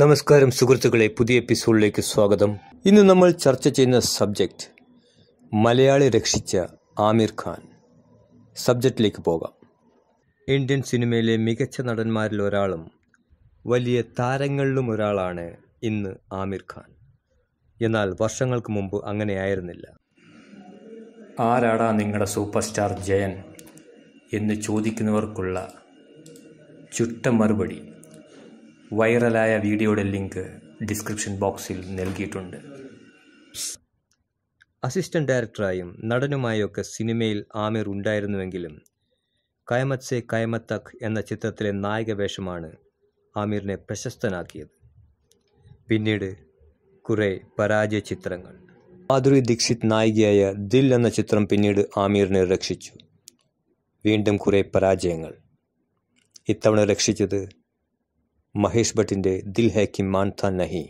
നമസ്കാരം സുഹൃത്തുക്കളെ പുതിയ എപ്പിസോഡിലേക്ക് സ്വാഗതം ഇന്ന് നമ്മൾ ചർച്ച ചെയ്യുന്ന സബ്ജക്റ്റ് മലയാളി രക്ഷിച്ച ആമിർ ഖാൻ സബ്ജക്റ്റിലേക്ക് പോകാം ഇന്ത്യൻ സിനിമയിലെ മികച്ച നടന്മാരിൽ ഒരാളും വലിയ താരങ്ങളിലും ഒരാളാണ് ഇന്ന് ആമിർ ഖാൻ എന്നാൽ വർഷങ്ങൾക്ക് മുമ്പ് അങ്ങനെയായിരുന്നില്ല ആരാടാ നിങ്ങളുടെ സൂപ്പർ സ്റ്റാർ ജയൻ എന്ന് ചോദിക്കുന്നവർക്കുള്ള ചുട്ട മറുപടി വൈറലായ വീഡിയോയുടെ ലിങ്ക് ഡിസ്ക്രിപ്ഷൻ ബോക്സിൽ നൽകിയിട്ടുണ്ട് അസിസ്റ്റന്റ് ഡയറക്ടറായും നടനുമായൊക്കെ സിനിമയിൽ ആമിർ ഉണ്ടായിരുന്നുവെങ്കിലും കയമത് സെ കയമത് തക് എന്ന ചിത്രത്തിലെ നായക വേഷമാണ് ആമിറിനെ പ്രശസ്തനാക്കിയത് പിന്നീട് കുറേ പരാജയ ചിത്രങ്ങൾ മാധുരി ദീക്ഷിത് നായികയായ ദിൽ എന്ന ചിത്രം പിന്നീട് ആമിറിനെ രക്ഷിച്ചു വീണ്ടും കുറേ പരാജയങ്ങൾ ഇത്തവണ രക്ഷിച്ചത് മഹേഷ് ഭട്ടിൻ്റെ ദിൽ ഹേക്കി മാൻത നഹി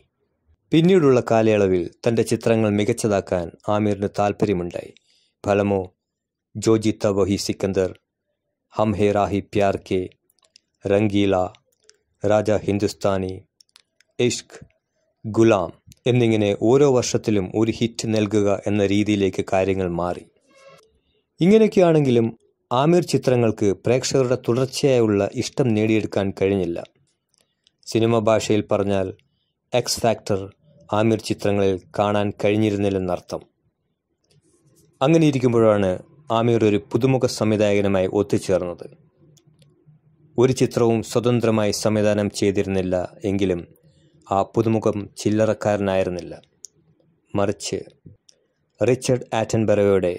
പിന്നീടുള്ള കാലയളവിൽ തൻ്റെ ചിത്രങ്ങൾ മികച്ചതാക്കാൻ ആമിറിന് താൽപ്പര്യമുണ്ടായി ഫലമോ ജോജി തവഹി സിക്കന്ദർ ഹം ഹെ റാഹി പ്യാർ കെ രംഗീല രാജ ഹിന്ദുസ്ഥാനി ഇഷ്ക് ഗുലാം എന്നിങ്ങനെ ഓരോ വർഷത്തിലും ഒരു ഹിറ്റ് നൽകുക എന്ന രീതിയിലേക്ക് കാര്യങ്ങൾ മാറി ഇങ്ങനെയൊക്കെയാണെങ്കിലും ആമിർ ചിത്രങ്ങൾക്ക് പ്രേക്ഷകരുടെ തുടർച്ചയായുള്ള ഇഷ്ടം നേടിയെടുക്കാൻ കഴിഞ്ഞില്ല സിനിമ ഭാഷയിൽ പറഞ്ഞാൽ എക്സ് ഫാക്ടർ ആമിർ ചിത്രങ്ങളിൽ കാണാൻ കഴിഞ്ഞിരുന്നില്ലെന്നർത്ഥം അങ്ങനെ ഇരിക്കുമ്പോഴാണ് ആമിർ ഒരു പുതുമുഖ സംവിധായകനുമായി ഒത്തുചേർന്നത് ഒരു ചിത്രവും സ്വതന്ത്രമായി സംവിധാനം ചെയ്തിരുന്നില്ല എങ്കിലും ആ പുതുമുഖം ചില്ലറക്കാരനായിരുന്നില്ല മറിച്ച് റിച്ചർഡ് ആറ്റൻബറോയുടെ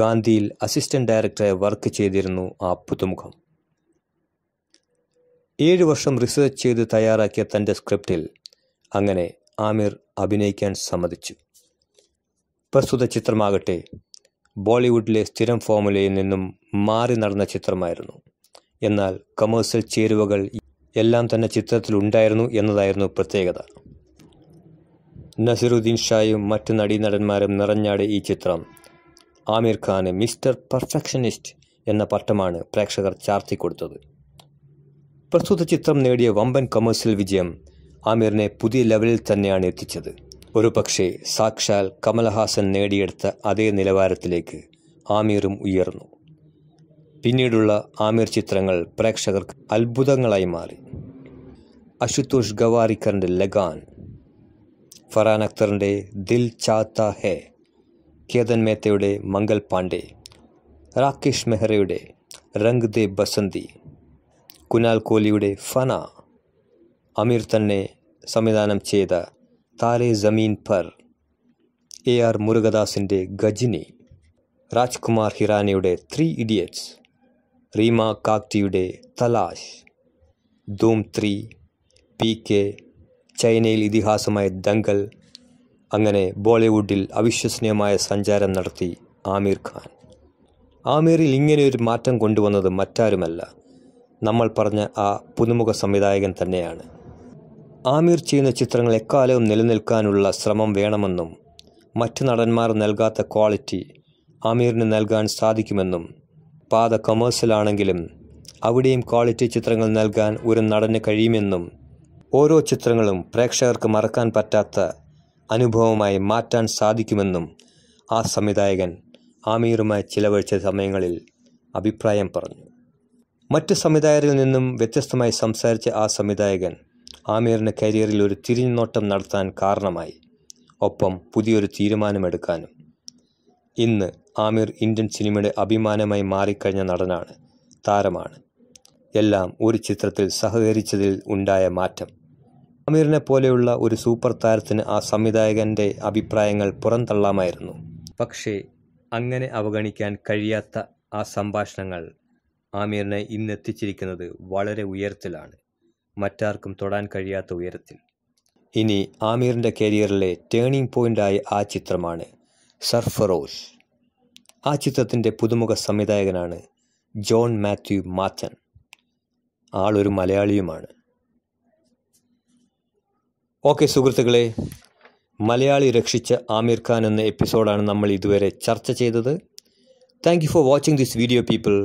ഗാന്ധിയിൽ അസിസ്റ്റന്റ് ഡയറക്ടറെ വർക്ക് ചെയ്തിരുന്നു ആ പുതുമുഖം ഏഴ് വർഷം റിസർച്ച് ചെയ്ത് തയ്യാറാക്കിയ തൻ്റെ സ്ക്രിപ്റ്റിൽ അങ്ങനെ ആമിർ അഭിനയിക്കാൻ സമ്മതിച്ചു പ്രസ്തുത ചിത്രമാകട്ടെ ബോളിവുഡിലെ സ്ഥിരം ഫോമുലയിൽ നിന്നും മാറി നടന്ന ചിത്രമായിരുന്നു എന്നാൽ കമേഴ്സ്യൽ ചേരുവകൾ എല്ലാം തന്നെ ചിത്രത്തിലുണ്ടായിരുന്നു എന്നതായിരുന്നു പ്രത്യേകത നസീറുദ്ദീൻ ഷായും മറ്റ് നടീനടന്മാരും നിറഞ്ഞാട് ഈ ചിത്രം ആമിർ ഖാന് മിസ്റ്റർ പെർഫെക്ഷനിസ്റ്റ് എന്ന പട്ടമാണ് പ്രേക്ഷകർ ചാർത്തി കൊടുത്തത് പ്രസ്തുത ചിത്രം നേടിയ വമ്പൻ കമേഴ്സ്യൽ വിജയം ആമിറിനെ പുതിയ ലെവലിൽ തന്നെയാണ് എത്തിച്ചത് ഒരു പക്ഷേ സാക്ഷാൽ കമൽഹാസൻ നേടിയെടുത്ത അതേ നിലവാരത്തിലേക്ക് ആമീറും ഉയർന്നു പിന്നീടുള്ള ആമീർ ചിത്രങ്ങൾ പ്രേക്ഷകർക്ക് അത്ഭുതങ്ങളായി മാറി അശുതോഷ് ഗവാരിക്കറിൻ്റെ ലഗാൻ ഫറാൻ അക്തറിൻ്റെ ദിൽ ചാത്ത ഹേ കേതൻ മേത്തയുടെ മംഗൽ പാണ്ഡെ രാകേഷ് മെഹ്റയുടെ രംഗ് ദേ ബസന്തി കുനാൽ കോലിയുടെ ഫന അമീർ തന്നെ സംവിധാനം ചെയ്ത താരെ ജമീൻ പർ എ ആർ മുരുകദാസിൻ്റെ ഗജിനി രാജ്കുമാർ ഹിറാനിയുടെ ത്രീ ഇഡിയറ്റ്സ് റീമ കാക്തിയുടെ Talaash Dhoom three P K ചൈനയിൽ ഇതിഹാസമായ ദങ്കൽ അങ്ങനെ ബോളിവുഡിൽ അവിശ്വസനീയമായ സഞ്ചാരം നടത്തി ആമീർ ഖാൻ ആമീറിൽ ഇങ്ങനെയൊരു മാറ്റം കൊണ്ടുവന്നത് മറ്റാരുമല്ല നമ്മൾ പറഞ്ഞ ആ പുതുമുഖ സംവിധായകൻ തന്നെയാണ് ആമിർ ചെയ്യുന്ന ചിത്രങ്ങൾ എക്കാലവും നിലനിൽക്കാനുള്ള ശ്രമം വേണമെന്നും മറ്റ് നടന്മാർ നൽകാത്ത ക്വാളിറ്റി ആമീറിന് നൽകാൻ സാധിക്കുമെന്നും പാത കൊമേഴ്സ്യലാണെങ്കിലും അവിടെയും ക്വാളിറ്റി ചിത്രങ്ങൾ നൽകാൻ ഒരു നടന് കഴിയുമെന്നും ഓരോ ചിത്രങ്ങളും പ്രേക്ഷകർക്ക് മറക്കാൻ പറ്റാത്ത അനുഭവമായി മാറ്റാൻ സാധിക്കുമെന്നും ആ സംവിധായകൻ ആമീറുമായി ചിലവഴിച്ച സമയങ്ങളിൽ അഭിപ്രായം പറഞ്ഞു മറ്റ് സംവിധായകരിൽ നിന്നും വ്യത്യസ്തമായി സംസാരിച്ച ആ സംവിധായകൻ ആമീറിൻ്റെ കരിയറിൽ ഒരു തിരിഞ്ഞുനോട്ടം നടത്താൻ കാരണമായി ഒപ്പം പുതിയൊരു തീരുമാനമെടുക്കാനും ഇന്ന് ആമീർ ഇന്ത്യൻ സിനിമയുടെ അഭിമാനമായി മാറിക്കഴിഞ്ഞ നടനാണ് താരമാണ് എല്ലാം ഒരു ചിത്രത്തിൽ സഹകരിച്ചതിൽ ഉണ്ടായ മാറ്റം ആമീറിനെ പോലെയുള്ള ഒരു സൂപ്പർ താരത്തിന് ആ സംവിധായകൻ്റെ അഭിപ്രായങ്ങൾ പുറന്തള്ളാമായിരുന്നു പക്ഷേ അങ്ങനെ അവഗണിക്കാൻ കഴിയാത്ത ആ സംഭാഷണങ്ങൾ ആമീറിനെ ഇന്നെത്തിച്ചിരിക്കുന്നത് വളരെ ഉയരത്തിലാണ് മറ്റാർക്കും തൊടാൻ കഴിയാത്ത ഉയരത്തിൽ ഇനി ആമീറിൻ്റെ കരിയറിലെ ടേണിംഗ് പോയിൻ്റായ ആ ചിത്രമാണ് സർഫറോഷ് ആ ചിത്രത്തിൻ്റെ പുതുമുഖ സംവിധായകനാണ് ജോൺ മാത്യു മാത്തൻ ആളൊരു മലയാളിയുമാണ് ഓക്കെ സുഹൃത്തുക്കളെ മലയാളി രക്ഷിച്ച ആമീർ ഖാൻ എന്ന എപ്പിസോഡാണ് നമ്മൾ ഇതുവരെ ചർച്ച ചെയ്തത് thank you for watching this video people